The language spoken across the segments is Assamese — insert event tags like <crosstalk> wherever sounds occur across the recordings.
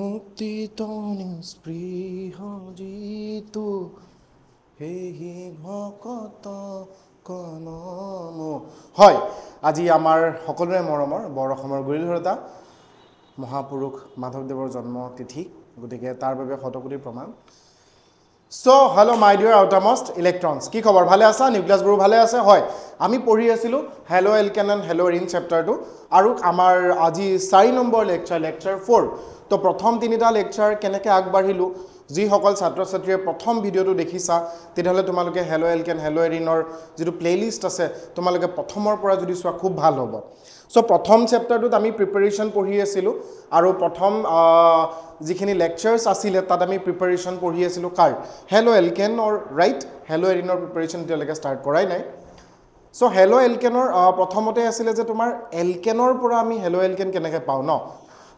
মুক্তি তৃহ যিটো সেই ভকত হয় আজি আমাৰ সকলোৰে মৰমৰ বৰ অসমৰ গুৰিধৰতা মহাপুৰুষ মাধৱদেৱৰ জন্ম তিথি গতিকে তাৰ বাবে শতকোটিৰ প্ৰমাণ চ' হেল্ল' মাই ডিঅ'ৰ আউটামষ্ট ইলেক্ট্ৰনছ কি খবৰ ভালে আছা নিউক্লিয়াছবোৰো ভালে আছে হয় আমি পঢ়ি আছিলোঁ haloalkane and haloarene চেপ্টাৰটো আৰু আমাৰ আজি চাৰি নম্বৰ লেকচাৰ লেকচাৰ ফ'ৰ তো প্ৰথম তিনিটা লেকচাৰ কেনেকৈ আগবাঢ়িলোঁ যিসকল ছাত্ৰ ছাত্ৰীয়ে প্ৰথম ভিডিঅ'টো দেখিছা তেতিয়াহ'লে তোমালোকে হেল' এল কেন হেল' এৰিনৰ যিটো প্লে'লিষ্ট আছে তোমালোকে প্ৰথমৰ পৰা যদি চোৱা খুব ভাল হ'ব চ' প্ৰথম চেপ্টাৰটোত আমি প্ৰিপেৰেশ্যন পঢ়ি আছিলোঁ আৰু প্ৰথম যিখিনি লেকচাৰ্ছ আছিলে তাত আমি প্ৰিপেৰেশ্যন পঢ়ি আছিলোঁ কাৰ হেল' এল কেনৰ ৰাইট হেল' এৰিনৰ প্ৰিপেৰেশ্যন এতিয়ালৈকে ষ্টাৰ্ট কৰাই নাই চ' হেল' এল কেনৰ প্ৰথমতে আছিলে যে তোমাৰ এল কেনৰ পৰা আমি হেল' এল কেন কেনেকৈ পাওঁ ন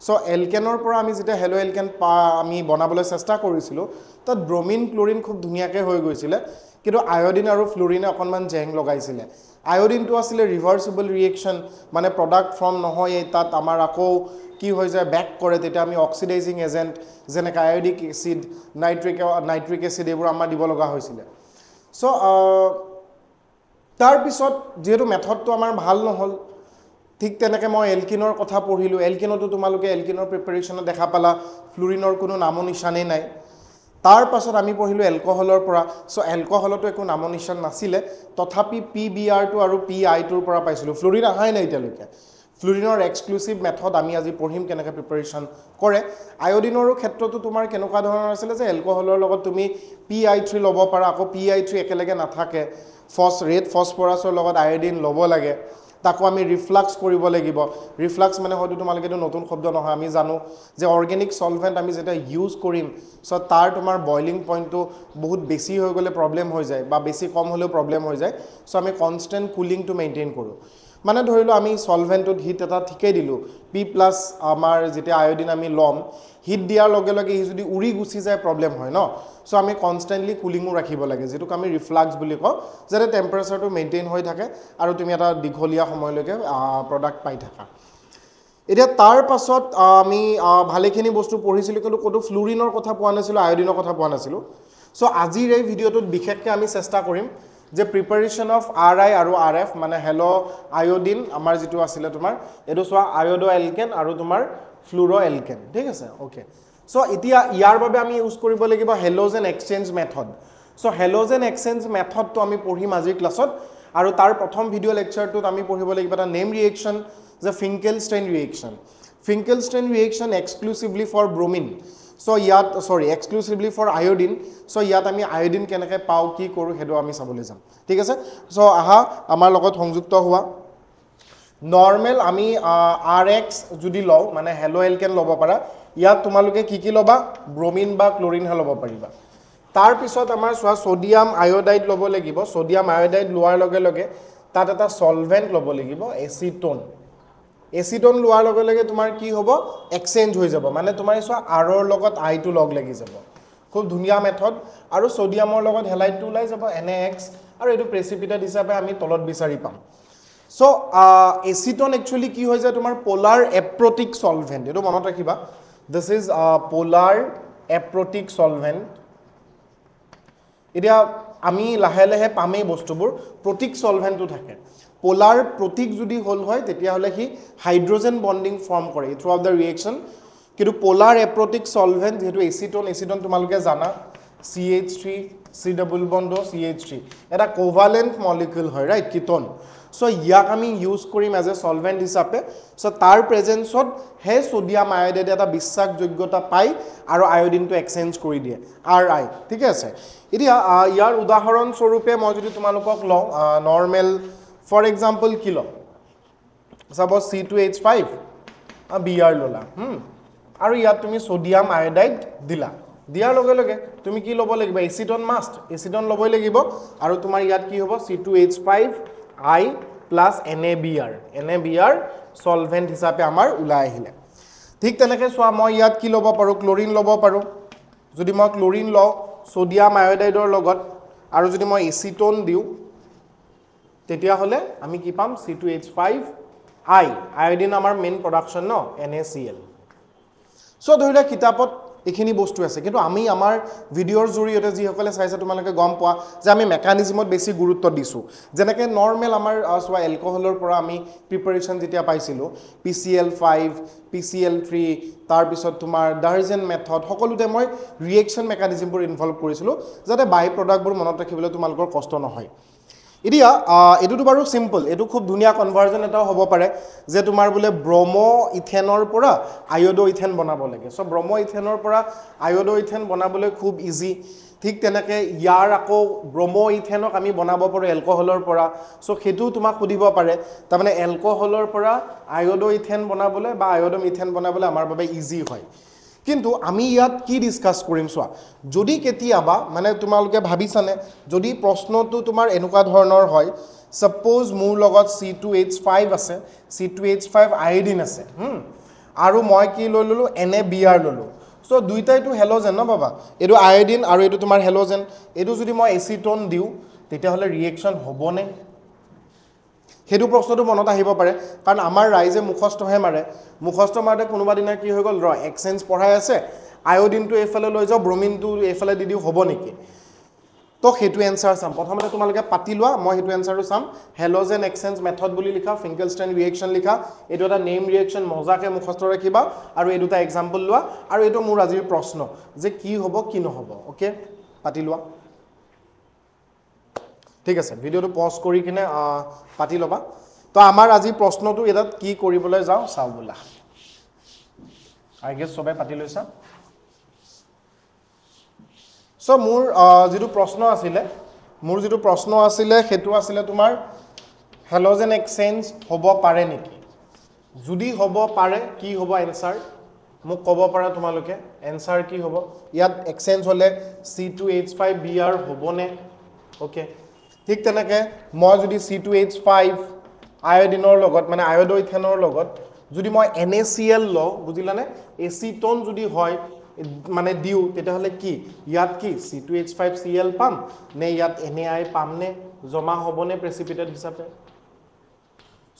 চ' এলকেনৰ পৰা আমি যেতিয়া হেল' এলকেন পা আমি বনাবলৈ চেষ্টা কৰিছিলোঁ তাত ব্ৰমিন ক্লৰিন খুব ধুনীয়াকৈ হৈ গৈছিলে কিন্তু আয়'ডিন আৰু ফ্লৰিনে অকণমান জেং লগাইছিলে আয়'ডিনটো আছিলে ৰিভাৰ্চেবল ৰিয়েকশ্যন মানে প্ৰডাক্ট ফৰ্ম নহয়েই তাত আমাৰ আকৌ কি হৈ যায় বেক কৰে তেতিয়া আমি অক্সিডাইজিং এজেণ্ট যেনেকৈ iodic acid nitric nitric acid এইবোৰ আমাৰ দিব লগা হৈছিলে চ' তাৰপিছত যিহেতু মেথডটো আমাৰ ভাল নহ'ল ঠিক তেনেকৈ মই এলকিনৰ কথা পঢ়িলোঁ এলকিনতো তোমালোকে এলকিনৰ প্ৰিপেৰেশ্যনত দেখা পালা ফ্লুৰিনৰ কোনো নামো নিচানেই নাই পাছত আমি পঢ়িলোঁ এলকহলৰ পৰা চ' এলকহলতো একো নামো নিচান নাছিলে তথাপি পি বি আৰটো আৰু পি আই আইটোৰ পৰা পাইছিলোঁ ফ্লুৰিন অহাই নাই এতিয়ালৈকে ফ্লুৰিনৰ এক্সক্লুচিভ মেথড আমি আজি পঢ়িম কেনেকৈ প্ৰিপেৰেশ্যন কৰে আয়'ডিনৰো ক্ষেত্ৰতো তোমাৰ কেনেকুৱা ধৰণৰ আছিলে যে এলকহলৰ লগত তুমি পি আই থ্ৰী ল'ব পাৰা আকৌ পি আই থ্ৰী একেলগে নাথাকে ফচ ৰেড ফচফৰাছৰ লগত আয়'ডিন ল'ব লাগে তাকো আমি ৰিফ্লাক্স কৰিব লাগিব ৰিফ্লাক্স মানে হয়তো তোমালোকে এইটো নতুন শব্দ নহয় আমি জানো যে অৰ্গেনিক চলভেণ্ট আমি যেতিয়া ইউজ কৰিম চ' তাৰ তোমাৰ বইলিং পইণ্টটো বহুত বেছি হৈ গ'লে প্ৰব্লেম হৈ যায় বা বেছি কম হ'লেও প্ৰব্লেম হৈ যায় চ' আমি কনষ্টেণ্ট কুলিংটো মেইনটেইন কৰোঁ মানে ধৰি লওক আমি চলভেণ্টত হিট এটা ঠিকেই দিলোঁ পি প্লাছ আমাৰ যেতিয়া আয়ডিন আমি ল'ম হিট দিয়াৰ লগে লগে সি যদি উৰি গুচি যায় প্ৰব্লেম হয় ন চ' আমি কনষ্টেণ্টলি কুলিঙো ৰাখিব লাগে যিটোক আমি ৰিফ্লাক্স বুলি কওঁ যাতে টেম্পাৰেচাৰটো মেইনটেইন হৈ থাকে আৰু তুমি এটা দীঘলীয়া সময়লৈকে প্ৰডাক্ট পাই থাকা এতিয়া তাৰ পাছত আমি ভালেখিনি বস্তু পঢ়িছিলোঁ কিন্তু ক'তো ফ্লুৰিনৰ কথা পোৱা নাছিলোঁ আয়ডিনৰ কথা পোৱা নাছিলোঁ চ' আজিৰ এই ভিডিঅ'টোত বিশেষকৈ আমি চেষ্টা কৰিম যে প্ৰিপেৰেশ্যন অফ আৰ আই আৰু আৰ এফ মানে হেল' আয়ডিন আমাৰ যিটো আছিলে তোমাৰ এইটো চোৱা আয়ড'' এলকেন আৰু তোমাৰ ফ্লুৰ' এলকেন ঠিক আছে অ'কে চ' এতিয়া ইয়াৰ বাবে আমি ইউজ কৰিব লাগিব halogen exchange method so' halogen exchange মেথডটো আমি পঢ়িম আজিৰ ক্লাছত আৰু তাৰ প্ৰথম ভিডিঅ' লেকচাৰটোত আমি পঢ়িব লাগিব এটা নেম ৰিয়েকশ্যন যে Finkelstein reaction Finkelstein reaction exclusively for bromine so ইয়াত sorry exclusively for iodine so ইয়াত আমি আয়োডিন কেন পাও কি করো হেডো আমি সাবলে যাম ঠিক আছে সো আহা আমার লগত সংযুক্ত হওয়া নর্মেল আমি আর এক্স যদি লও মানে হেলো এলকেন লব পারা ইয়াত তোমালোকে কি কি লবা ব্রোমিন বা ক্লোরিনহে লব পারিবা তারপর আমার চা সোডিয়াম আয়োডাইড লব লাগিব সোডিয়াম আয়োডাইড লওয়ার লগে লগে তাত একটা সলভেন্ট লব লাগিব এসিটোন এচিটন লোৱাৰ লগে লগে তোমাৰ কি হ'ব এক্সেঞ্জ হৈ যাব মানে তোমাৰ চোৱা আৰৰ লগত আইটো লগ লাগি যাব খুব ধুনীয়া মেথড আৰু ছ'ডিয়ামৰ লগত হেলাইটটো ওলাই যাব এনে এক্স আৰু এইটো প্ৰেচিপিটেট হিচাপে আমি তলত বিচাৰি পাম চ' এচিটন একচুৱেলি কি হৈ যায় তোমাৰ পলাৰ এপ্ৰটিক ছলভেণ্ট এইটো মনত ৰাখিবা this is polar aprotic solvent এতিয়া আমি লাহে লাহে পামেই বস্তুবোৰ প্ৰতীক ছলভেণ্টটো থাকে পোলাৰ প্ৰতীক যদি হ'ল হয় তেতিয়াহ'লে সি হাইড্ৰজেন বণ্ডিং ফৰ্ম কৰে থ্ৰু আউট দ্য ৰিয়েকশ্যন কিন্তু পোলাৰ এপ্ৰটিক চলভেণ্ট যিহেতু এচিডন এচিডন তোমালোকে জানা C H three C double bond C H three এটা কোভালেণ্ট মলিকিউল হয় ৰাইট কিটন চ' ইয়াক আমি ইউজ কৰিম এজ এ চলভেণ্ট হিচাপে চ' তাৰ প্ৰেজেঞ্চত হে ছ'ডিয়াম আয়'ডাইড এটা বিশ্বাসযোগ্যতা পায় আৰু আয়'ডিনটো এক্সেঞ্জ কৰি দিয়ে আৰ আই ঠিকে আছে এতিয়া ইয়াৰ উদাহৰণস্বৰূপে মই যদি তোমালোকক লওঁ নৰ্মেল ফৰ এক্সাম্পল কি ল'ম চাব C two H five B R ল'লা আৰু ইয়াত তুমি ছ'ডিয়াম আয়'ডাইড দিলা দিয়াৰ লগে লগে তুমি কি ল'ব লাগিব এচিডন মাষ্ট এচিডন ল'বই লাগিব আৰু তোমাৰ ইয়াত কি হ'ব C two H five I plus N A B R N A B R solvent হিচাপে আমাৰ ওলাই আহিলে ঠিক তেনেকৈ চোৱা মই ইয়াত কি ল'ব পাৰোঁ ক্লৰিন ল'ব পাৰোঁ যদি মই ক্লৰিন লওঁ ছ'ডিয়াম আয়'ডাইডৰ লগত আৰু যদি মই এচিটন দিওঁ তেতিয়া হলে আমি কি পাম C2H5I আয়োডিন আমাৰ মেইন প্ৰডাকশ্যন ন NaCl সো ধৰিলা কিতাপত এখিনি বস্তু আছে কিন্তু আমি আমাৰ ভিডিঅ'ৰ জৰিয়তে যিসকলে চাইছে তোমালোকে গম পোৱা যে আমি মেকানিজিমত বেছি গুৰুত্ব দিছোঁ যেনেকৈ নৰ্মেল আমাৰ চোৱা এলকহলৰ পৰা আমি প্ৰিপেৰেশ্যন যেতিয়া পাইছিলোঁ P C L five P C L three তাৰপিছত তোমাৰ ডাৰ্জেন মেথড সকলোতে মই ৰিয়েকশ্যন মেকানিজিমবোৰ ইনভল্ভ কৰিছিলোঁ যাতে বাই প্ৰডাক্টবোৰ মনত ৰাখিবলৈ তোমালোকৰ কষ্ট নহয় এতিয়া এইটোতো বাৰু চিম্পল এইটো খুব ধুনীয়া কনভাৰ্জন এটাও হ'ব পাৰে যে তোমাৰ বোলে ব্ৰম ইথেনৰ পৰা আয়ড' ইথেন বনাব লাগে চ' ব্ৰম ইথেনৰ পৰা আয়ড' ইথেন বনাবলৈ খুব ইজি ঠিক তেনেকৈ ইয়াৰ আকৌ ব্ৰম ইথেনক আমি বনাব পাৰোঁ এলকহলৰ পৰা চ' সেইটোও তোমাক সুধিব পাৰে তাৰমানে এলকহলৰ পৰা আয়ড' ইথেন বনাবলৈ বা আয়ড' ইথেন বনাবলৈ আমাৰ বাবে ইজি হয় কিন্তু আমি ইয়াত কি ডিছকাছ কৰিম চোৱা যদি কেতিয়াবা মানে তোমালোকে ভাবিছানে যদি প্ৰশ্নটো তোমাৰ এনেকুৱা ধৰণৰ হয় ছাপ'জ মোৰ লগত চি টু এইচ ফাইভ আছে C two H five iodine আছে আৰু মই কি লৈ ল'লোঁ এনে বি আৰ ল'লোঁ চ' দুইটাইটো হেল'জেন ন বাবা এইটো আইডিন আৰু এইটো তোমাৰ হেল'জেন এইটো যদি মই এচিটন দিওঁ তেতিয়াহ'লে ৰিয়েকশ্যন হ'বনে সেইটো প্ৰশ্নটো মনত আহিব পাৰে কাৰণ আমাৰ ৰাইজে মুখস্থহে মাৰে মুখস্থ মাৰোঁতে কোনোবা দিনা কি হৈ গ'ল ৰ এক্সেঞ্জ পঢ়াই আছে আয়োডিনটো এইফালে লৈ যাওঁ ব্ৰমিনটো এইফালে দি দিওঁ হ'ব নেকি তো সেইটো এনচাৰ চাম প্ৰথমতে তোমালোকে পাতি লোৱা মই সেইটো এনচাৰটো চাম হেল'জেন এক্সেঞ্জ মেথড বুলি লিখা ফিংকেল ষ্টেণ্ড ৰিয়েকশ্যন লিখা এইটো এটা নেইম ৰিয়েকশ্যন মজাকৈ মুখস্থ ৰাখিবা আৰু এই দুটা এক্সাম্পল লোৱা আৰু এইটো মোৰ আজিৰ প্ৰশ্ন যে কি হ'ব কি নহ'ব অ'কে পাতি লোৱা ঠিক আছে ভিডিঅ'টো পজ কৰি কিনে পাতি ল'বা তো আমাৰ আজি প্ৰশ্নটো এটাত কি কৰিবলৈ যাওঁ চাওঁ বোলা আই গেছ চবে পাতি লৈছা চ' মোৰ যিটো প্ৰশ্ন আছিলে মোৰ যিটো প্ৰশ্ন আছিলে সেইটো আছিলে তোমাৰ হেল'জেন এক্সেঞ্জ হ'ব পাৰে নেকি যদি হ'ব পাৰে কি হ'ব এনচাৰ মোক ক'ব পাৰা তোমালোকে এনচাৰ কি হ'ব ইয়াত এক্সেঞ্জ হ'লে C two H five B R হ'বনে অ'কে ঠিক তেনেকৈ মই যদি চি টু এইচ ফাইভ আয়'ডিনৰ লগত মানে আয়'ডইথেনৰ লগত যদি মই এন এ চি এল লওঁ বুজিলানে এ চি টন যদি হয় মানে দিওঁ তেতিয়াহ'লে কি ইয়াত কি C two H five C L পাম নে ইয়াত এন এ আই পামনে জমা হ'বনে প্ৰেচিপিটেড হিচাপে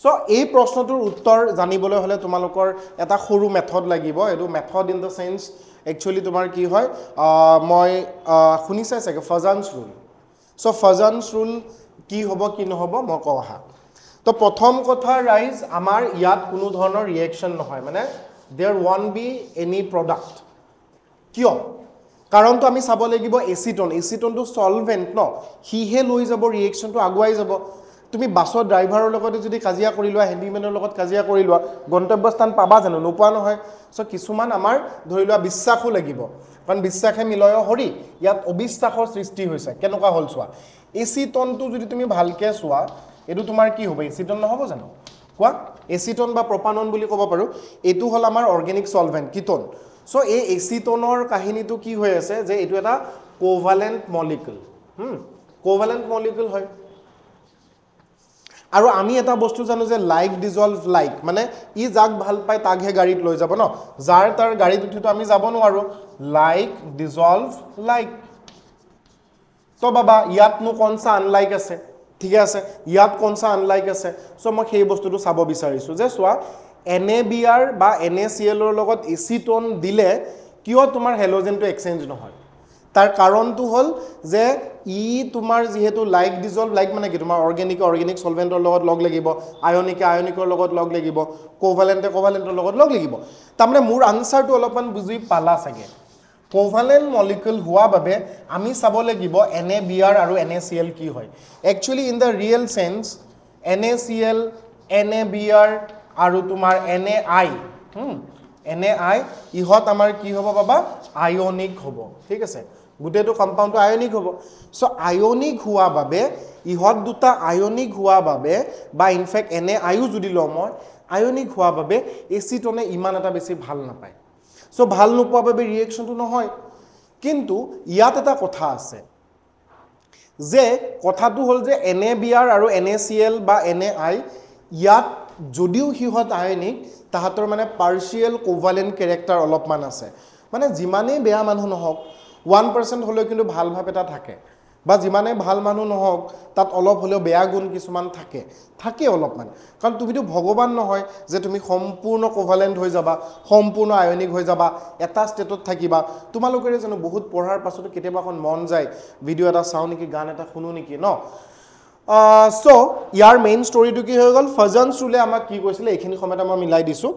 চ' এই প্ৰশ্নটোৰ উত্তৰ জানিবলৈ হ'লে তোমালোকৰ এটা সৰু মেথড লাগিব এইটো method in the sense actually তোমাৰ কি হয় মই শুনিছাই চাগে ফজানছ ৰুল চ' ফাজানছ ৰুল কি হ'ব কি নহ'ব মই কওঁ আহা তো প্ৰথম কথা ৰাইজ আমাৰ ইয়াত কোনো ধৰণৰ ৰিয়েকশ্যন নহয় মানে there one be any product কিয় কাৰণটো আমি চাব লাগিব এচিটন এচিটনটো চলভেণ্ট ন সিহে লৈ যাব ৰিয়েকশ্যনটো আগুৱাই যাব তুমি বাছৰ ড্ৰাইভাৰৰ লগত যদি কাজিয়া কৰি লোৱা হেণ্ডিমেনৰ লগত কাজিয়া কৰি লোৱা গন্তব্যস্থান পাবা জানো নোপোৱা নহয় চ' কিছুমান আমাৰ ধৰি লোৱা বিশ্বাসো লাগিব কাৰণ বিশ্বাসে মিলয় হৰি ইয়াত অবিশ্বাসৰ সৃষ্টি হৈছে কেনেকুৱা হ'ল চোৱা এ চি টনটো যদি তুমি ভালকৈ চোৱা এইটো তোমাৰ কি হ'ব এ চি টন নহ'ব জানো কোৱা এচিটন বা প্ৰপানন বুলি ক'ব পাৰোঁ এইটো হ'ল আমাৰ অৰ্গেনিক চলভেণ্ট কিটন চ' এই এচিটনৰ কাহিনীটো কি হৈ আছে যে এইটো এটা কোভালেণ্ট মলিকুল কোভালেণ্ট মলিকুল হয় আৰু আমি এটা বস্তু জানো যে লাইক ডিজল্ভ লাইক মানে ই যাক ভাল পায় তাকহে গাড়ীত লৈ যাব ন যাৰ তাৰ গাড়ীত উঠিতো আমি যাব নোৱাৰোঁ লাইক ডিজল্ভ লাইক তো বাবা ইয়াতনো কনচা আনলাইক আছে ঠিকে আছে ইয়াত কনচা আনলাইক আছে চ' মই সেই বস্তুটো চাব বিচাৰিছোঁ যে চোৱা এন এ বি আৰ বা এন এ চি এলৰ লগত এ চি টন দিলে কিয় তোমাৰ হেল'জেনটো এক্সেঞ্জ নহয় তাৰ কাৰণটো হ'ল যে ই তোমাৰ যিহেতু লাইক ডিজল্ভ লাইক মানে কি তোমাৰ অৰ্গেনিক অৰ্গেনিক চলভেণ্টৰ লগত লগ লাগিব আয়নিকে আয়নিকৰ লগত লগ লাগিব কোভালেণ্টে কোভালেণ্টৰ লগত লগ লাগিব তাৰমানে মোৰ আনচাৰটো অলপমান বুজি পালা চাগে কোভালেণ্ট মলিকুল হোৱা বাবে আমি চাব লাগিব এন এ বি আৰ আৰু এন এ চি এল কি হয় actually in the real sense N A C L N A B R আৰু তোমাৰ N A I N A I ইহঁত আমাৰ কি হ'ব বাবা আয়নিক হ'ব ঠিক আছে গোটেইটো কম্পাউণ্ডটো আয়নিক হ'ব চ' আয়নিক হোৱা বাবে ইহঁত দুটা আয়নিক হোৱা বাবে বা ইনফেক্ট এনে আয়ো যদি লওঁ মই আয়নিক হোৱা বাবে এচিটনে ইমান এটা বেছি ভাল নাপায় চ' ভাল নোপোৱা বাবে ৰিয়েকশ্যনটো নহয় কিন্তু ইয়াত এটা কথা আছে যে কথাটো হ'ল যে এনে বি আৰ আৰু এনে চি এল বা এনে আই ইয়াত যদিও সিহঁত আয়নিক তাহাঁতৰ মানে পাৰ্চিয়েল কোভালেণ্ট কেৰেক্টাৰ অলপমান আছে মানে যিমানেই বেয়া মানুহ নহওক ওৱান পাৰ্চেণ্ট হ'লেও কিন্তু ভাল ভাৱ এটা থাকে বা যিমানে ভাল মানুহ নহওক তাত অলপ হ'লেও বেয়া গুণ কিছুমান থাকে থাকে অলপমান কাৰণ তুমিতো ভগৱান নহয় যে তুমি সম্পূৰ্ণ কোভালেণ্ট হৈ যাবা সম্পূৰ্ণ আয়নিক হৈ যাবা এটা ষ্টেটত থাকিবা তোমালোকেৰে জানো বহুত পঢ়াৰ পাছতো কেতিয়াবা অকণ মন যায় ভিডিঅ' এটা চাওঁ নেকি গান এটা শুনো নেকি ন চ' ইয়াৰ মেইন ষ্টৰিটো কি হৈ গ'ল ফজান চুলে আমাক কি কৈছিলে এইখিনি সময়তে মই মিলাই দিছোঁ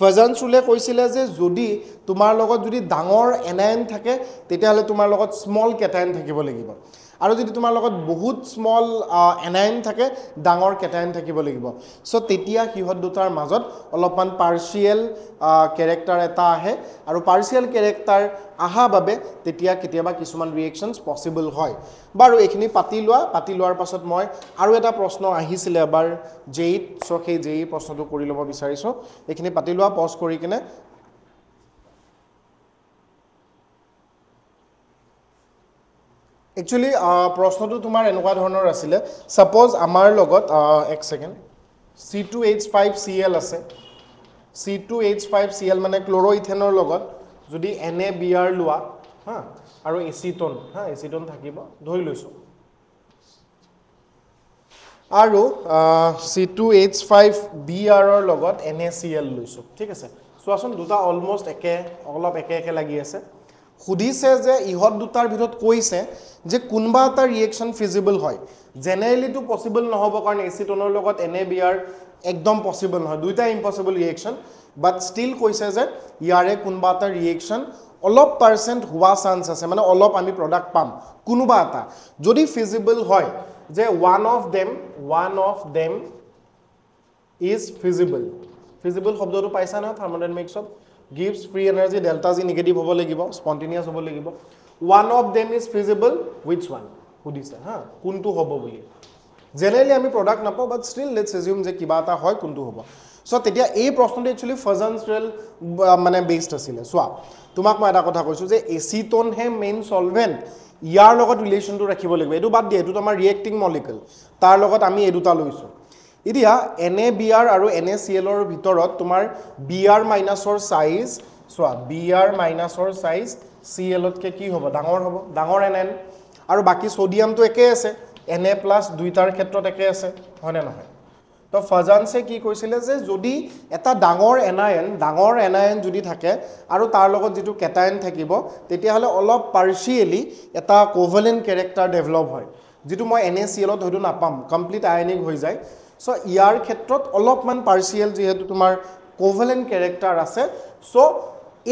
ফজান চুলে কৈছিলে যে যদি তোমাৰ লগত যদি ডাঙৰ এনায়ন থাকে তেতিয়াহ'লে তোমাৰ লগত স্মল কেটায়ন থাকিব লাগিব আৰু যদি তোমাৰ লগত বহুত স্মল এনাইন থাকে ডাঙৰ কেটাইন থাকিব লাগিব চ' তেতিয়া সিহঁত দুটাৰ মাজত অলপমান পাৰ্চিয়েল কেৰেক্টাৰ এটা আহে আৰু পাৰ্চিয়েল কেৰেক্টাৰ অহা বাবে তেতিয়া কেতিয়াবা কিছুমান ৰিয়েকশ্যনছ পচিবল হয় বাৰু এইখিনি পাতি লোৱা পাতি লোৱাৰ পাছত মই আৰু এটা প্ৰশ্ন আহিছিলে এবাৰ জেইত চ' সেই জেইৰ প্ৰশ্নটো কৰি ল'ব বিচাৰিছোঁ এইখিনি পাতি লোৱা পজ কৰি কিনে একচুৱেলি uh, প্ৰশ্নটো তোমাৰ এনেকুৱা ধৰণৰ আছিলে ছাপ'জ আমাৰ লগত এক second C two H five C L আছে C two H five C L মানে ক্ল'ৰ'ইথেনৰ লগত যদি এন এ বি আৰ লোৱা হা আৰু এচিটন হা এচিটন থাকিব ধৰি লৈছোঁ আৰু C two H five B আৰৰ লগত এন এ চি এল লৈছোঁ ঠিক আছে চোৱাচোন দুটা অলমষ্ট একে অলপ একে একে লাগি আছে সুধিছে যে ইহঁত দুটাৰ ভিতৰত কৈছে যে কোনোবা এটা ৰিয়েকশ্যন ফিজিবল হয় জেনেৰেলিটো পচিবল নহ'ব কাৰণ এচিটনৰ লগত এনে বিয়াৰ একদম পচিবল নহয় দুয়োটা ইম্পচিবল ৰিয়েকশ্যন বাট ষ্টিল কৈছে যে ইয়াৰে কোনোবা এটা ৰিয়েকশ্যন অলপ পাৰ্চেণ্ট হোৱা চান্স আছে মানে অলপ আমি প্ৰডাক্ট পাম কোনোবা এটা যদি ফিজিবল হয় যে one of them one of them is feasible feasible শব্দটো পাইছা নহয় থাৰ্মডেমিক্সত গিভছ free energy delta G negative হ'ব লাগিব স্পণ্টেনিয়াছ হ'ব লাগিব one of them is feasible with one সুধিছে হা কোনটো হ'ব বুলি জেনেৰেলি আমি প্ৰডাক্ট নাপাওঁ বাট ষ্টিল লেটছ এজিউম যে কিবা এটা হয় কোনটো হ'ব চ' তেতিয়া এই প্ৰশ্নটো একচুৱেলি ফাৰ্জনচুৱেল মানে বেষ্ট আছিলে চোৱা তোমাক মই এটা কথা কৈছোঁ যে এচিটনহে মেইন চলভেণ্ট ইয়াৰ লগত ৰিলেশ্যনটো ৰাখিব লাগিব এইটো বাদ দিয়ে এইটোতো আমাৰ ৰিয়েক্টিং মলিকুল তাৰ লগত আমি এই দুটা লৈছোঁ এতিয়া এন এ বি আৰ আৰু এন এ চি এলৰ ভিতৰত তোমাৰ বি আৰ মাইনাছৰ চাইজ চোৱা বি আৰ মাইনাছৰ চাইজ চি এলতকৈ কি হ'ব ডাঙৰ হ'ব ডাঙৰ এন এন আৰু বাকী ছ'ডিয়ামটো একেই আছে এন এ প্লাছ দুইটাৰ ক্ষেত্ৰত একে আছে হয়নে নহয় তো ফজানছে কি কৈছিলে যে যদি এটা ডাঙৰ এনায়ন ডাঙৰ এনায়ন যদি থাকে আৰু তাৰ লগত যিটো কেটায়ন থাকিব তেতিয়াহ'লে অলপ পাৰ্চিয়েলি এটা কোভেলিন কেৰেক্টাৰ ডেভেলপ হয় যিটো মই এন এ চি এলত হয়তো নাপাম কমপ্লিট আয়নিক হৈ যায় সো ইয়াৰ ক্ষেত্ৰত অলপমান পাৰ্চিয়েল যিহেতু তোমাৰ কোভেলেণ্ট কেৰেক্টাৰ আছে চ'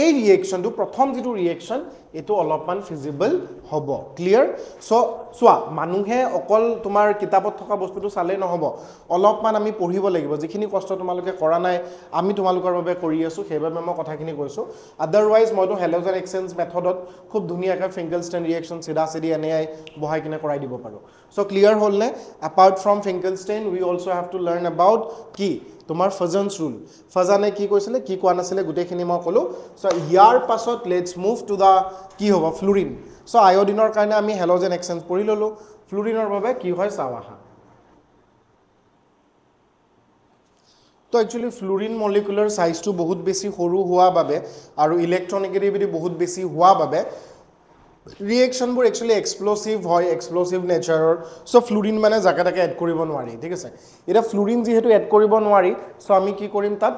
এই ৰিয়েকশ্যনটো প্ৰথম যিটো ৰিয়েকশ্যন এইটো অলপমান ফিজিবল হ'ব ক্লিয়াৰ চ' চোৱা মানুহে অকল তোমাৰ কিতাপত থকা বস্তুটো চালেই নহ'ব অলপমান আমি পঢ়িব লাগিব যিখিনি কষ্ট তোমালোকে কৰা নাই আমি তোমালোকৰ বাবে কৰি আছোঁ সেইবাবে মই কথাখিনি কৈছোঁ আদাৰৱাইজ মইতো হেলজেন এক্সেঞ্জ মেথডত খুব ধুনীয়াকৈ ফিংগল ষ্টেণ্ড ৰিয়েকশ্যন চিধা চিধি এনে আই বহাই কিনে কৰাই দিব পাৰোঁ চ' ক্লিয়াৰ হ'লনে apart from Finkelstein we also' have to learn about কি তোমাৰ ফজানছ ৰুল ফজানে কি কৈছিলে কি কোৱা নাছিলে গোটেইখিনি মই ক'লোঁ চ' ইয়াৰ পাছত লেটছ মুভ টু দ্য কি হ'ব ফ্লুৰিন চ' আয়'ডিনৰ কাৰণে আমি হেল'জেন এক্সেঞ্জ কৰি ল'লোঁ ফ্লুৰিনৰ বাবে কি হয় চাওঁ আহা তো একচুৱেলি ফ্লুৰিন মলিকুলাৰ চাইজটো বহুত বেছি সৰু হোৱা বাবে আৰু ইলেক্ট্ৰনিকেটিভিটি বহুত বেছি হোৱা বাবে ৰিয়েকশ্যনবোৰ একচুৱেলি এক্সপ্ল'ছিভ হয় এক্সপ্ল'ছিভ নেচাৰৰ চ' ফ্লুৰিন মানে জাকে তাকে এড কৰিব নোৱাৰি ঠিক আছে এতিয়া ফ্লুৰিন যিহেতু এড কৰিব নোৱাৰি চ' আমি কি কৰিম তাত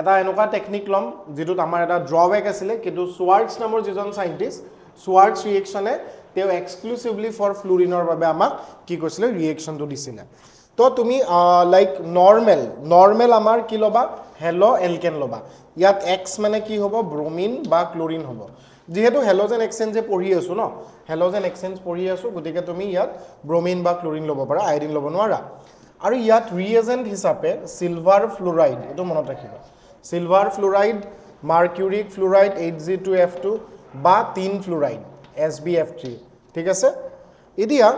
এটা এনেকুৱা টেকনিক ল'ম যিটোত আমাৰ এটা ড্ৰবেক আছিলে কিন্তু চুৱাৰ্টছ নামৰ যিজন চাইণ্টিষ্ট চুৱাৰ্টছ ৰিয়েকশ্যনে তেওঁ এক্সক্লুচিভলি ফৰ ফ্লোৰিনৰ বাবে আমাক কি কৈছিলে ৰিয়েকশ্যনটো দিছিলে তো তুমি লাইক নৰ্মেল নৰ্মেল আমাৰ কি ল'বা হেল' এলকেন ল'বা ইয়াত এক্স মানে কি হ'ব ব্ৰমিন বা ক্লৰিন হ'ব যিহেতু হেল'জেন এক্সচেঞ্জে পঢ়ি আছোঁ ন হেল'জেন এক্সেঞ্জ পঢ়ি আছোঁ গতিকে তুমি ইয়াত ব্ৰমিন বা ক্লৰিন ল'ব পাৰা আইডিন ল'ব নোৱাৰা আৰু ইয়াত ৰিয়েজেণ্ট হিচাপে চিলভাৰ ফ্লৰাইড এইটো মনত ৰাখিবা silver fluoride mercuric fluoride H G two F two বা tin fluoride S B F three ঠিক আছে এতিয়া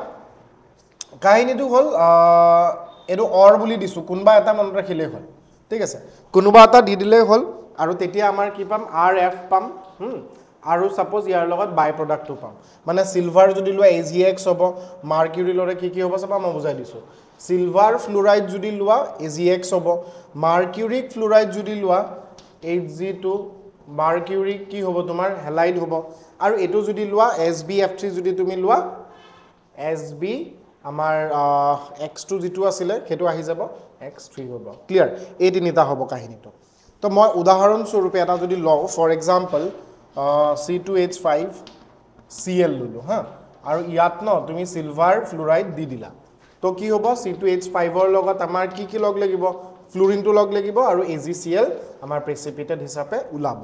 কাহিনীটো হ'ল এইটো অৰ বুলি দিছোঁ কোনোবা এটা মনত ৰাখিলেই হ'ল ঠিক আছে কোনোবা এটা দি দিলেই হ'ল আৰু তেতিয়া আমাৰ কি পাম আৰ এফ পাম আৰু ছাপ'জ ইয়াৰ লগত বাই প্ৰডাক্টটো পাম মানে চিলভাৰ যদি লোৱা এ জি এক্স হ'ব মাৰ্কিউৰি ল'লে কি কি হ'ব চাবা মই বুজাই দিছোঁ চিলভাৰ ফ্লোৰাইড যদি লোৱা এ জি এক্স হ'ব মাৰ্কিউৰিক ফ্লোৰাইড যদি লোৱা এইচ জি টু মাৰ্কিউৰিক কি হ'ব তোমাৰ হেলাইড হ'ব আৰু এইটো যদি লোৱা এছ বি এফ থ্ৰী যদি তুমি লোৱা এছ বি আমাৰ এক্স টু যিটো আছিলে সেইটো আহি যাব এক্স থ্ৰী হ'ব ক্লিয়াৰ এই তিনিটা হ'ব কাহিনীটো তো মই উদাহৰণস্বৰূপে এটা যদি লওঁ for example C two H five C L ল'লোঁ হা আৰু ইয়াত ন তুমি চিলভাৰ ফ্লোৰাইড দি দিলা তো কি হ'ব চি টু এইচ ফাইভৰ লগত আমাৰ কি কি লগ লাগিব ফ্লুৰিনটো লগ লাগিব আৰু এ জি চি এল আমাৰ প্ৰেচিপিটেড হিচাপে ওলাব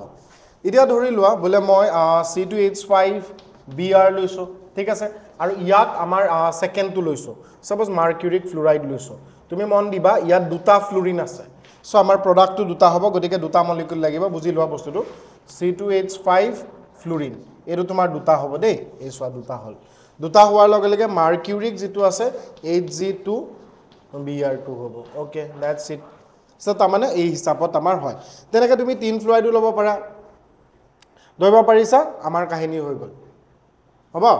এতিয়া ধৰি লোৱা বোলে মই C two H five B R লৈছোঁ ঠিক আছে আৰু ইয়াত আমাৰ ছেকেণ্ডটো লৈছোঁ চাপ'জ মাৰ্কিউৰিক ফ্লোৰাইড লৈছোঁ তুমি মন দিবা ইয়াত দুটা ফ্লোৰিন আছে চ' আমাৰ প্ৰডাক্টটো দুটা হ'ব গতিকে দুটা মলিকুল লাগিব বুজি লোৱা বস্তুটো C two H five fluorine এইটো তোমাৰ দুটা হ'ব দেই এই চোৱা দুটা হ'ল দুটা হোৱাৰ লগে লগে মাৰ্কিউৰিক যিটো আছে H G two B R two হ'ব অ'কে ডেটছ ইট চ' তাৰমানে এই হিচাপত আমাৰ হয় তেনেকৈ তুমি টিন ফ্লোৱাইডো ল'ব পাৰা ধৰিব পাৰিছা আমাৰ কাহিনী হৈ গ'ল হ'ব অঁ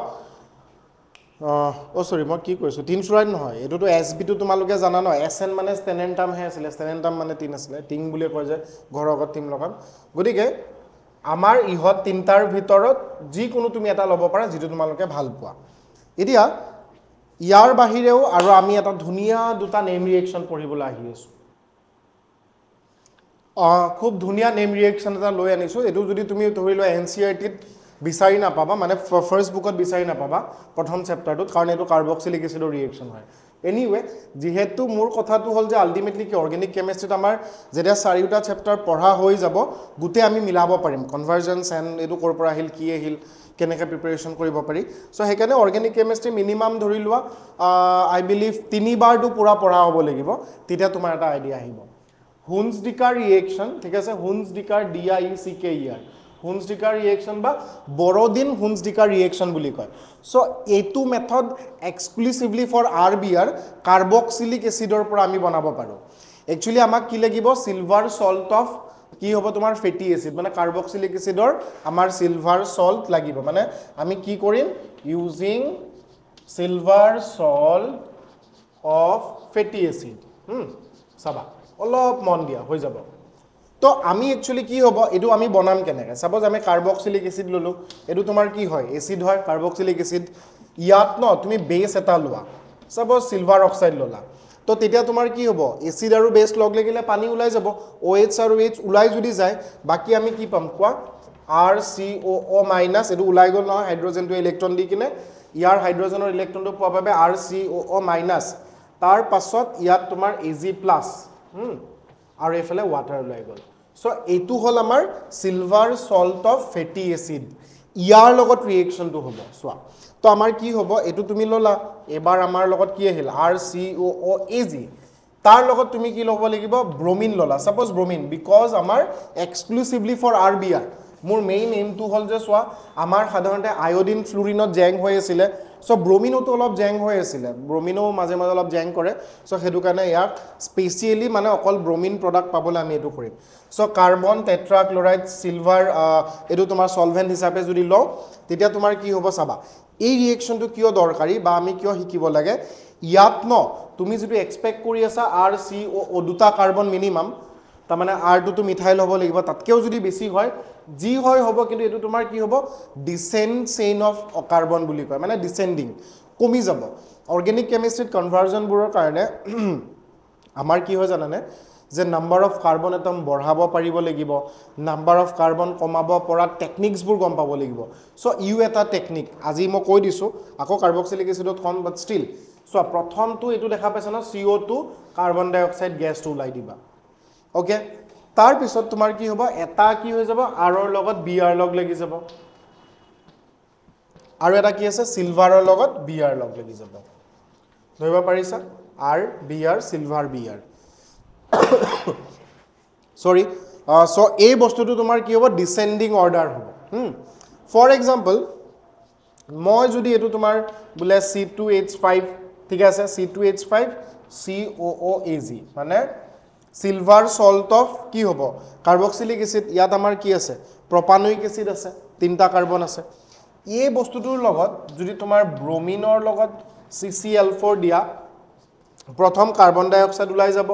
অ' চৰি মই কি কৈছোঁ টিন ফ্লোৱাইড নহয় এইটোতো এছ বিটো তোমালোকে জানা ন এছ এন মানে ষ্টেনেণ্টামহে আছিলে ষ্টেনেণ্টাম মানে টিন আছিলে টিং বুলিয়ে কয় যে ঘৰৰ আগত টিম লগাম গতিকে আমাৰ ইহত তিনিটাৰ ভিতৰত যিকোনো তুমি এটা ল'ব পাৰা যিটো তোমালোকে ভাল পোৱা এতিয়া ইয়াৰ বাহিৰেও আৰু আমি এটা ধুনীয়া দুটা নেম ৰিয়েকশ্যন পঢ়িবলৈ আহি আছোঁ অঁ খুব ধুনীয়া নেম ৰিয়েকশ্যন এটা লৈ আনিছোঁ এইটো যদি তুমি ধৰি লোৱা এন চি আৰ টিত বিচাৰি নাপাবা মানে ফাৰ্ষ্ট বুকত বিচাৰি নাপাবা প্ৰথম চেপ্টাৰটোত কাৰণ এইটো কাৰ্বক্সিলিক এচিডৰ ৰিয়েকশ্যন হয় এনিৱে যিহেতু মোৰ কথাটো হ'ল যে আল্টিমেটলি কি অৰ্গেনিক কেমেষ্ট্ৰিত আমাৰ যেতিয়া চাৰিওটা চেপ্টাৰ পঢ়া হৈ যাব গোটেই আমি মিলাব পাৰিম কনভাৰ্জেঞ্চ এণ্ড এইটো ক'ৰ পৰা আহিল কি আহিল কেনেকৈ প্ৰিপেৰেশ্যন কৰিব পাৰি চ' সেইকাৰণে অৰ্গেনিক কেমেষ্ট্ৰি মিনিমাম ধৰি লোৱা আই বিলিভ তিনিবাৰটো পূৰা পঢ়া হ'ব লাগিব তেতিয়া তোমাৰ এটা আইডিয়া আহিব হুন্স ডিকাৰ ৰিয়েকশ্যন ঠিক আছে Hunsdiecker D I E C K ইয়াৰ হুনজিকা ৰিয়েকশ্যন বা বড়দিন হুনজিকা ৰিয়েকশ্যন বুলি কয় চ' এইটো method exclusively for R B R carboxylic এচিডৰ পৰা আমি বনাব পাৰোঁ একচুৱেলি আমাক কি লাগিব চিলভাৰ চল্ট অফ কি হ'ব তোমাৰ ফেটি এচিড মানে কাৰ্বক্সিলিক এচিডৰ আমাৰ চিলভাৰ চল্ট লাগিব মানে আমি কি কৰিম using silver salt of fatty acid চাবা অলপ মন দিয়া হৈ যাব তো আমি একচুৱেলি কি হ'ব এইটো আমি বনাম কেনেকৈ চাপ'জ আমি কাৰ্বক্সিলিক এচিড ল'লোঁ এইটো তোমাৰ কি হয় এচিড হয় কাৰ্বক্সিলিক এচিড ইয়াত ন তুমি বেছ এটা লোৱা চাপ'জ চিলভাৰ অক্সাইড ল'লা তো তেতিয়া তোমাৰ কি হ'ব এচিড আৰু বেছ লগ লাগিলে পানী ওলাই যাব অ' এইচ আৰু এইচ ওলাই যদি যায় বাকী আমি কি পাম কোৱা R C O' O' minus এইটো ওলাই গ'ল নহয় হাইড্ৰজেনটোৱে ইলেক্ট্ৰন দি কিনে ইয়াৰ হাইড্ৰজেনৰ ইলেক্ট্ৰনটো পোৱাৰ বাবে R C O' O' minus তাৰ পাছত ইয়াত তোমাৰ এ জি প্লাছ আৰু এইফালে ৱাটাৰ ওলাই গ'ল চ' এইটো হ'ল আমাৰ silver salt of fatty acid ইয়াৰ লগত ৰিয়েকশ্যনটো হ'ব চোৱা ত' আমাৰ কি হ'ব এইটো তুমি ল'লা এইবাৰ আমাৰ লগত কি আহিল R C O' O' A G তাৰ লগত তুমি কি ল'ব লাগিব ব্ৰমিন ল'লা ছাপ'জ ব্ৰমিন বিকজ আমাৰ exclusively for R B R মোৰ মেইন এইমটো হ'ল যে চোৱা আমাৰ সাধাৰণতে আয়'ডিন ফ্লোৰিনত জেং হৈ আছিলে চ' ব্ৰমিনোটো অলপ জেং হৈ আছিলে ব্ৰমিনো মাজে মাজে অলপ জেং কৰে চ' সেইটো কাৰণে ইয়াক স্পেচিয়েলি মানে অকল ব্ৰমিন প্ৰডাক্ট পাবলৈ আমি এইটো কৰিম চ' কাৰ্বন টেট্ৰাক্লৰাইড চিলভাৰ এইটো তোমাৰ চলভেণ্ট হিচাপে যদি লওঁ তেতিয়া তোমাৰ কি হ'ব চাবা এই ৰিয়েকশ্যনটো কিয় দৰকাৰী বা আমি কিয় শিকিব লাগে ইয়াত ন তুমি যদি এক্সপেক্ট কৰি আছা আৰ চি অ' দুটা কাৰ্বন মিনিমাম তাৰমানে আৰ আৰটোতো মিঠাইল হ'ব লাগিব তাতকৈও যদি বেছি হয় যি হয় হ'ব কিন্তু এইটো তোমাৰ কি হ'ব ডিচেণ্ড চেইন অফ কাৰ্বন বুলি কয় মানে ডিচেণ্ডিং কমি যাব অৰ্গেনিক কেমিষ্ট্ৰিত কনভাৰ্জনবোৰৰ কাৰণে <clears throat> আমাৰ কি হয় জানানে যে নাম্বাৰ অফ কাৰ্বন একদম বঢ়াব পাৰিব লাগিব নাম্বাৰ অফ কাৰ্বন কমাব পৰা টেকনিকছবোৰ গম পাব লাগিব চ' ইউ এটা টেকনিক আজি মই কৈ দিছোঁ আকৌ কাৰ্বক্সিলিক এচিডত কম বাট ষ্টিল চোৱা প্ৰথমটো এইটো দেখা পাইছা ন চি অ' টু কাৰ্বন ডাই অক্সাইড গেছটো ওলাই দিবা অ'কে তাৰপিছত তোমাৰ কি হ'ব এটা কি হৈ যাব আৰৰ লগত বি আৰ লগ লাগি যাব আৰু এটা কি আছে চিলভাৰৰ লগত বি আৰ লগ লাগি যাব ধৰিব পাৰিছা R B R silver B R sorry so' এই বস্তুটো তোমাৰ কি হ'ব ডিচেণ্ডিং অৰ্ডাৰ হ'ব ফৰ এক্সাম্পল মই যদি এইটো তোমাৰ বোলে চি টু এইচ ফাইভ ঠিক আছে C two H five C O' O' A G মানে সিলভাৰ চল্ট অফ কি হ'ব কাৰ্বক্সিলিক এচিড ইয়াত আমাৰ কি আছে প্ৰপানুইক এচিড আছে তিনিটা কাৰ্বন আছে এই বস্তুটোৰ লগত যদি তোমাৰ ব্ৰমিনৰ লগত চি চি এল ফ'ৰ দিয়া প্ৰথম কাৰ্বন ডাই অক্সাইড ওলাই যাব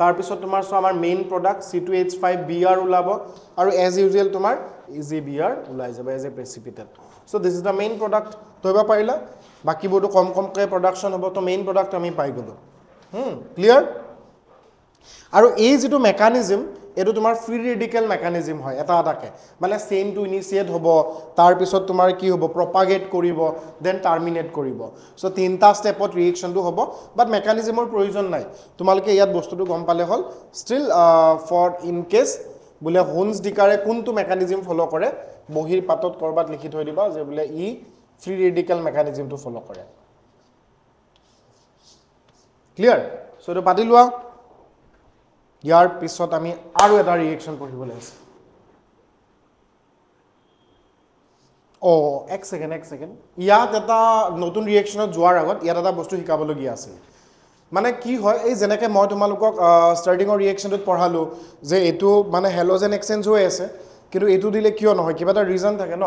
তাৰপিছত তোমাৰ চোৱা আমাৰ main product C two H five B R ওলাব আৰু এজ ইউজুৱেল তোমাৰ ই জি বি আৰ ওলাই যাব as a precipitated so' this is the main product ধৰিব পাৰিলা বাকীবোৰতো কম কমকৈ প্ৰডাকশ্যন হ'ব তো মেইন প্ৰডাক্ট আমি পাই গ'লোঁ ক্লিয়াৰ hmm, আৰু এই যিটো মেকানিজিম এইটো তোমাৰ ফ্ৰী ৰেডিকেল মেকানিজিম হয় এটা এটাকে মানে চেইনটো ইনিচিয়েট হ'ব তাৰপিছত তোমাৰ কি হ'ব প্ৰপাগেট কৰিব দেন টাৰ্মিনেট কৰিব চ' তিনিটা ষ্টেপত ৰিয়েকশ্যনটো হ'ব বাট মেকানিজিমৰ প্ৰয়োজন নাই তোমালোকে ইয়াত বস্তুটো গম পালে হ'ল ষ্টিল ফৰ ইন কেছ বোলে হোনছ ডিকাৰে কোনটো মেকানিজিম ফ'ল' কৰে বহিৰ পাতত ক'ৰবাত লিখি থৈ দিবা যে বোলে ই ফ্ৰী ৰেডিকেল মেকানিজিমটো ফ'ল' কৰে ক্লিয়াৰ চ' এইটো পাতি লোৱা ইয়াৰ পিছত আমি আৰু এটা ৰিয়েকশ্যন পঢ়িবলৈ আছে অ এক ছেকেণ্ড এক ছেকেণ্ড ইয়াত এটা নতুন ৰিয়েকশ্যনত যোৱাৰ আগত ইয়াত এটা বস্তু শিকাবলগীয়া আছিল মানে কি হয় এই যেনেকৈ মই তোমালোকক ষ্টাৰ্টিঙৰ ৰিয়েকশ্যনটোত পঢ়ালোঁ যে এইটো মানে হেল'জেন এক্সচেঞ্জ হৈ আছে কিন্তু এইটো দিলে কিয় নহয় কিবা এটা ৰিজন থাকে ন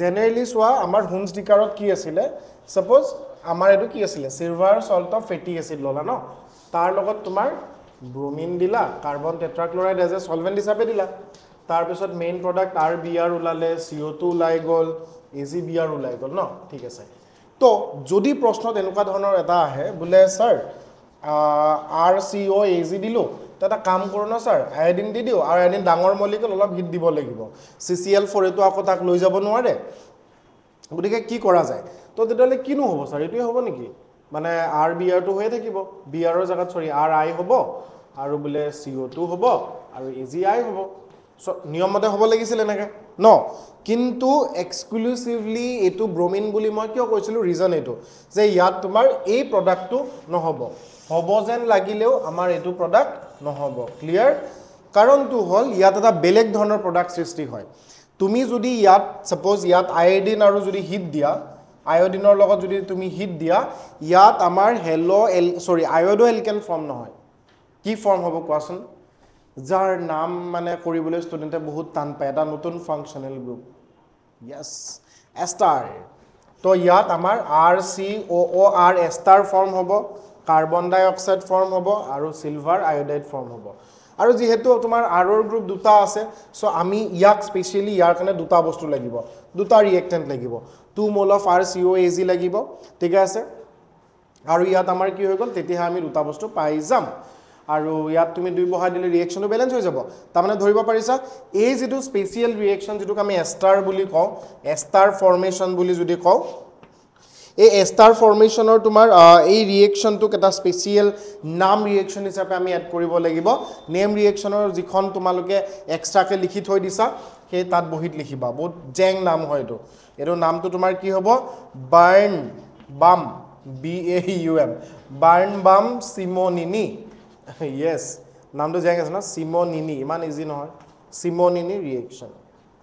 জেনেৰেলি চোৱা আমাৰ হোম ষ্টিকাৰত কি আছিলে ছাপ'জ আমাৰ এইটো কি আছিলে silver salt of fatty acid ল'লা ন তাৰ লগত তোমাৰ ব্ৰমিন দিলা carbon tetrachloride as a solvent হিচাপে দিলা তাৰপিছত main product R B R ওলালে চি অ' টু ওলাই গ'ল এ জি বি আৰ ওলাই গ'ল ন ঠিক আছে ত' যদি প্ৰশ্ন তেনেকুৱা ধৰণৰ এটা আহে বোলে sir R C O' A G দিলোঁ তো এটা কাম কৰোঁ ন ছাৰ আয়ডিন দি দিওঁ আৰু এদিন ডাঙৰ মলিকল অলপ হিট দিব লাগিব চি চি এল ফ'ৰেটো আকৌ তাক লৈ যাব নোৱাৰে গতিকে কি কৰা যায় ত' তেতিয়াহ'লে কিনো হ'ব ছাৰ এইটোৱে হ'ব নেকি মানে আৰ বি আৰটো হৈয়ে থাকিব বি আৰৰ জেগাত চৰি আৰ আই হ'ব আৰু বোলে চি অ' টু হ'ব আৰু এ জি আই হ'ব চ নিয়মমতে হ'ব লাগিছিল এনেকৈ ন কিন্তু এক্সক্লুচিভলি এইটো ব্ৰমিন বুলি মই কিয় কৈছিলোঁ ৰিজন এইটো যে ইয়াত তোমাৰ এই প্ৰডাক্টটো নহ'ব হ'ব যেন লাগিলেও আমাৰ এইটো প্ৰডাক্ট নহ'ব ক্লিয়াৰ কাৰণটো হ'ল ইয়াত এটা বেলেগ ধৰণৰ প্ৰডাক্ট সৃষ্টি হয় তুমি যদি ইয়াত ছাপ'জ ইয়াত আই আয়ডিন আৰু যদি হিট দিয়া আয়োডিনৰ লগত যদি তুমি হিট দিয়া ইয়াত আমাৰ হেল' এল চৰি আয়ডো এলকেন ফৰ্ম নহয় কি ফৰ্ম হ'ব কোৱাচোন যাৰ নাম মানে কৰিবলৈ ষ্টুডেণ্টে বহুত টান পায় এটা নতুন ফাংচনেল গ্ৰুপ য়েছ এষ্টাৰ তো ইয়াত আমাৰ R C O' O' R ester form হ'ব কাৰ্বন ডাই অক্সাইড ফৰ্ম হ'ব আৰু চিলভাৰ আয়'ডাইড ফৰ্ম হ'ব আৰু যিহেতু তোমাৰ আৰ অ'ৰ গ্ৰুপ দুটা আছে চ' আমি ইয়াক স্পেচিয়েলি ইয়াৰ কাৰণে দুটা বস্তু লাগিব দুটা ৰিয়েক্টেণ্ট লাগিব two mole of R C O' A G লাগিব ঠিক আছে আৰু ইয়াত আমাৰ কি হৈ গ'ল তেতিয়াহে আমি দুটা বস্তু পাই যাম আৰু ইয়াত তুমি দুই বহাই দিলে ৰিয়েকশ্যনটো বেলেঞ্চ হৈ যাব তাৰমানে ধৰিব পাৰিছা এই যিটো স্পেচিয়েল ৰিয়েকশ্যন যিটোক আমি এষ্টাৰ বুলি কওঁ এষ্টাৰ ফৰ্মেশ্যন বুলি যদি কওঁ এই এষ্টাৰ ফৰ্মেশ্যনৰ তোমাৰ এই ৰিয়েকশ্যনটোক এটা স্পেচিয়েল নাম ৰিয়েকশ্যন হিচাপে আমি এড কৰিব লাগিব নেম ৰিয়েকশ্যনৰ যিখন তোমালোকে এক্সট্ৰাকৈ লিখি থৈ দিছা সেই তাত বহীত লিখিবা বহুত জেং নাম হয় এইটো এইটো নামটো তোমাৰ কি হ'ব Birnbaum B A U M Birnbaum Simonini য়েছ নামটো জেং আছে ন চিমনিনি ইমান ইজি নহয় চিমনিনি ৰিয়েকশ্যন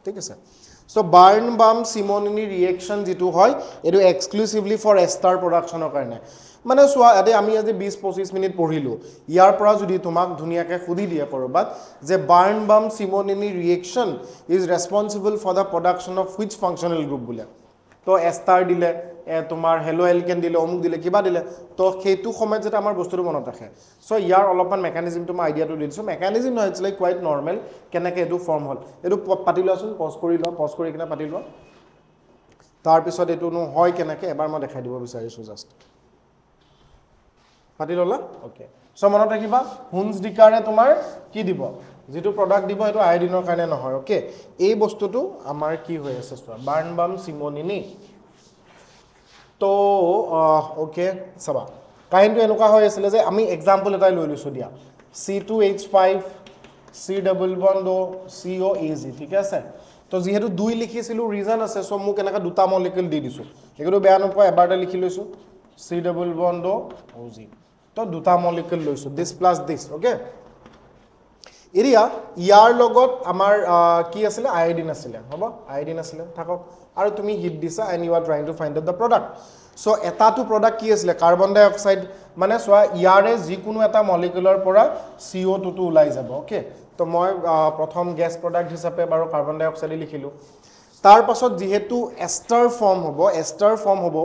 ঠিক আছে so burn Birnbaum Simonini reaction যেটো হয় এটো এক্সক্লুসিভলি ফর এস্টার প্রডাকশনের কারণে মানে চা এতে আমি আজি বিশ পঁচিশ মিনিট পড়িলো ইয়ারপরা যদি তোমাক ধুনিয়াকে সুধি দিয়ে করবাত যে Birnbaum Simonini reaction is responsible for the production of which functional group বোলে তো এস্টার দিলে তোমাৰ হেল' এলকেন দিলে অমুক দিলে কিবা দিলে তো সেইটো সময়ত যাতে আমাৰ বস্তুটো মনত ৰাখে চ' ইয়াৰ অলপমান মেকানিজিমটো মই আইডিয়াটো দিছোঁ মেকানিজিম নহয় ইটছ কুৱাইট নৰ্মেল কেনেকৈ এইটো ফৰ্ম হ'ল এইটো পাতি লোৱাচোন পজ কৰি লোৱা পজ কৰি কিনে পাতি লোৱা তাৰপিছত এইটোনো হয় কেনেকৈ এবাৰ মই দেখাই দিব বিচাৰিছোঁ জাষ্ট পাতি ল'লা অ'কে চ' মনত ৰাখিবা হুনছ ডিকাৰে তোমাৰ কি দিব যিটো প্ৰডাক্ট দিব সেইটো আইডিনৰ কাৰণে নহয় অ'কে এই বস্তুটো আমাৰ কি হৈ আছে চোৱা বাৰ্ণ বাম চিমনি নেকি তো অ'কে চাবা কাহিনীটো এনেকুৱা হৈ আছিলে যে আমি এক্সাম্পল এটাই লৈ লৈছোঁ দিয়া C two H five C double one ড' চি অ' এ জি ঠিকে আছে তো যিহেতু দুই লিখিছিলোঁ ৰিজন আছে চ' মোক এনেকৈ দুটা মলিকুল দি দিছোঁ সেইটো বেয়া নোপোৱা এবাৰ এটা লিখি লৈছোঁ চি ডাবল ওৱান ড' অ' জি তো দুটা মলিকুল লৈছোঁ দিছ প্লাছ দিছ অ'কে এৰিয়া ইয়াৰ লগত আমাৰ কি আছিলে আয়োডিন আছিলে হ'ব আয়োডিন আছিলে থাকক আৰু তুমি হিট দিছা and you are trying to find out the product so' এটাটো প্ৰডাক্ট কি আছিলে কাৰ্বন ডাই অক্সাইড মানে চোৱা ইয়াৰে যিকোনো এটা মলিকুলৰ পৰা চি অ' টুটো ওলাই যাব অ'কে ত' মই প্ৰথম গেছ প্ৰডাক্ট হিচাপে বাৰু কাৰ্বন ডাই অক্সাইডেই লিখিলোঁ তাৰপাছত যিহেতু এষ্টাৰ ফৰ্ম হ'ব এষ্টাৰ ফৰ্ম হ'ব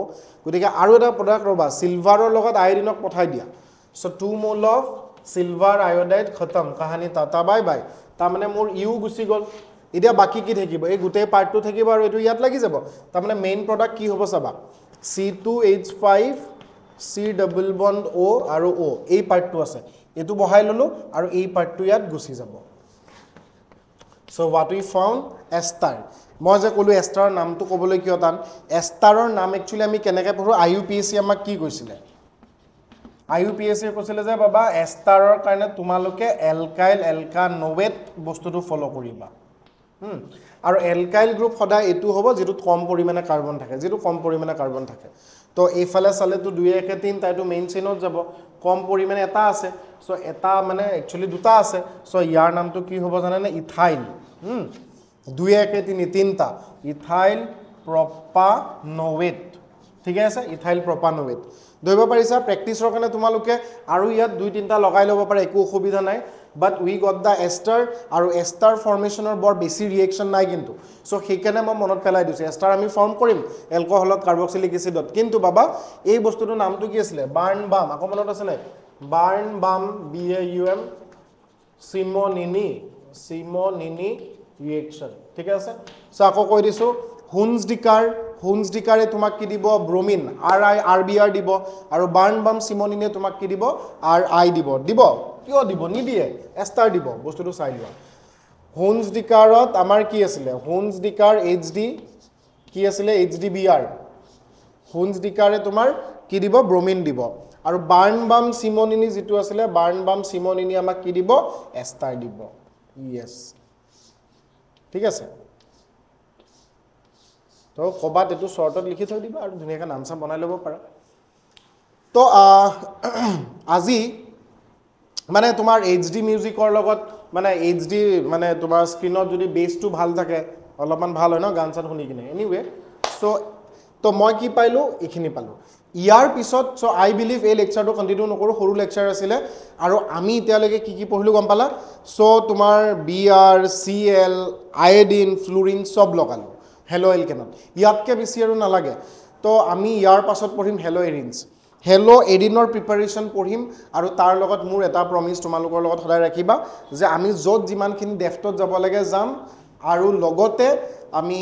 গতিকে আৰু এটা প্ৰডাক্ট ৰ'বা চিলভাৰৰ লগত আয়ডিনক পঠাই দিয়া so' two mole of silver iodide khatam kahani tata bye bye tamane mor u gusi gol idia baki ki thakibo ei gutei part 2 thakibo aru etu yat lagi jabo tamane main product ki hobo saba c2h5 c double bond o aru o ei part 2 ase etu bohai lolu aru ei part 2 yat gusi jabo so what we found ester মই যে ক'লোঁ এষ্টাৰৰ নামটো ক'বলৈ কিয় টান এষ্টাৰৰ নাম একচুৱেলি আমি কেনেকৈ পঢ়োঁ I U P S C আমাক কি কৈছিলে আই ইউ পি এছ চিয়ে কৈছিলে যে বাবা এষ্টাৰৰ কাৰণে তোমালোকে এলকাইল এলকা নোৱেট বস্তুটো ফ'ল' কৰিবা আৰু এলকাইল গ্ৰুপ সদায় এইটো হ'ব যিটোত কম পৰিমাণে কাৰ্বন থাকে যিটো কম পৰিমাণে কাৰ্বন থাকে তো এইফালে চালেতো দুই একে তিন তাইতো মেইন চেইনত যাব কম পৰিমাণে এটা আছে চ' এটা মানে একচুৱেলি দুটা আছে চ' ইয়াৰ নামটো কি হ'ব জানেনে ইথাইল দুই একে তিনি তিনিটা ইথাইল প্ৰপা নোৱেট ঠিকে আছে ইথাইল প্ৰপানোৱেট ধৰিব পাৰিছা প্ৰেক্টিচৰ কাৰণে তোমালোকে আৰু ইয়াত দুই তিনিটা লগাই ল'ব পাৰে একো অসুবিধা নাই but we got the ester আৰু এষ্টাৰ ফৰ্মেশ্যনৰ বৰ বেছি ৰিয়েকশ্যন নাই কিন্তু চ' সেইকাৰণে মই মনত পেলাই দিছোঁ এষ্টাৰ আমি ফৰ্ম কৰিম এলকহলত কাৰ্বক্সিলিক এচিডত কিন্তু বাবা এই বস্তুটোৰ নামটো কি আছিলে বাৰ্ণ বাম আকৌ মনত আছেনে Birnbaum B A U M Simonini Simonini reaction ঠিকে আছে চ' আকৌ কৈ দিছোঁ হুনজডিকাৰ হুনজডিকাৰে তোমাক কি দিব bromine R I R B R দিব আৰু বাৰ্ণবাম চিমনিনে তোমাক কি দিব আৰ আই দিব দিব কিয় দিব নিদিয়ে এষ্টাৰ দিব বস্তুটো চাই লোৱা হুনজডিকাৰত আমাৰ কি আছিলে হুনজডিকাৰ এইচ ডি কি আছিলে এইচ ডি বি আৰ হুনজডিকাৰে তোমাৰ কি দিব ব্ৰমিন দিব আৰু বাৰ্ণবাম চিমনিনি যিটো আছিলে বাৰ্ণবাম চিমনিনি আমাক কি দিব এষ্টাৰ দিব ইয়েছ ঠিক আছে ধৰক ক'ৰবাত এইটো চৰ্টত লিখি থৈ দিবা আৰু ধুনীয়াকৈ নাম চাম বনাই ল'ব পাৰা তো <clears throat> আজি মানে তোমাৰ এইচ ডি মিউজিকৰ লগত মানে এইচ ডি মানে তোমাৰ স্ক্ৰীণত যদি বেছটো ভাল থাকে অলপমান ভাল হয় ন গান চান শুনি কিনে এনিৱে চ' তো মই কি পালোঁ এইখিনি পালোঁ ইয়াৰ পিছত চ' আই বিলিভ এই লেকচাৰটো কণ্টিনিউ নকৰোঁ সৰু লেকচাৰ আছিলে আৰু আমি এতিয়ালৈকে কি কি পঢ়িলোঁ গম পালা চ' তোমাৰ B R C L iodine fluorine চব লগালোঁ হেল' এলকেনত ইয়াতকৈ বেছি আৰু নালাগে তো আমি ইয়াৰ পাছত পঢ়িম হেল' এৰিনছ হেল' এদিনৰ প্ৰিপেৰেশ্যন পঢ়িম আৰু তাৰ লগত মোৰ এটা প্ৰমিছ তোমালোকৰ লগত সদায় ৰাখিবা যে আমি য'ত যিমানখিনি ডেফ্টত যাব লাগে যাম আৰু লগতে আমি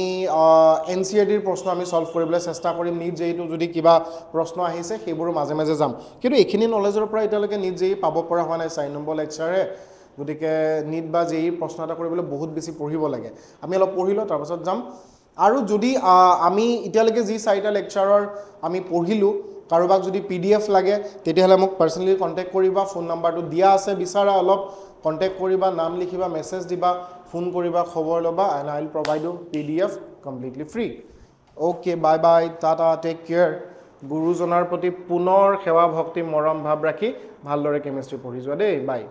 এন চি আৰ ডিৰ প্ৰশ্ন আমি ছল্ভ কৰিবলৈ চেষ্টা কৰিম নিট জে ইটো যদি কিবা প্ৰশ্ন আহিছে সেইবোৰো মাজে মাজে যাম কিন্তু এইখিনি নলেজৰ পৰা এতিয়ালৈকে নিট জে ই পাব পৰা হোৱা নাই চাৰি নম্বৰ লেকচাৰে গতিকে নিট বা জে ইৰ প্ৰশ্ন এটা কৰিবলৈ বহুত বেছি পঢ়িব লাগে আমি অলপ পঢ়িলোঁ তাৰপাছত যাম আৰু যদি আমি এতিয়ালৈকে যি চাৰিটা লেকচাৰৰ আমি পঢ়িলোঁ কাৰোবাক যদি পি ডি এফ লাগে তেতিয়াহ'লে মোক পাৰ্চনেলি কণ্টেক্ট কৰিবা ফোন নাম্বাৰটো দিয়া আছে বিচাৰা অলপ কণ্টেক্ট কৰিবা নাম লিখিবা মেছেজ দিবা ফোন কৰিবা খবৰ ল'বা and I will provide you P D F completely free okay bye bye টাটা টেক কেয়াৰ গুৰুজনাৰ প্ৰতি পুনৰ সেৱা ভক্তি মৰম ভাৱ ৰাখি ভালদৰে কেমেষ্ট্ৰি পঢ়ি যোৱা দেই বাই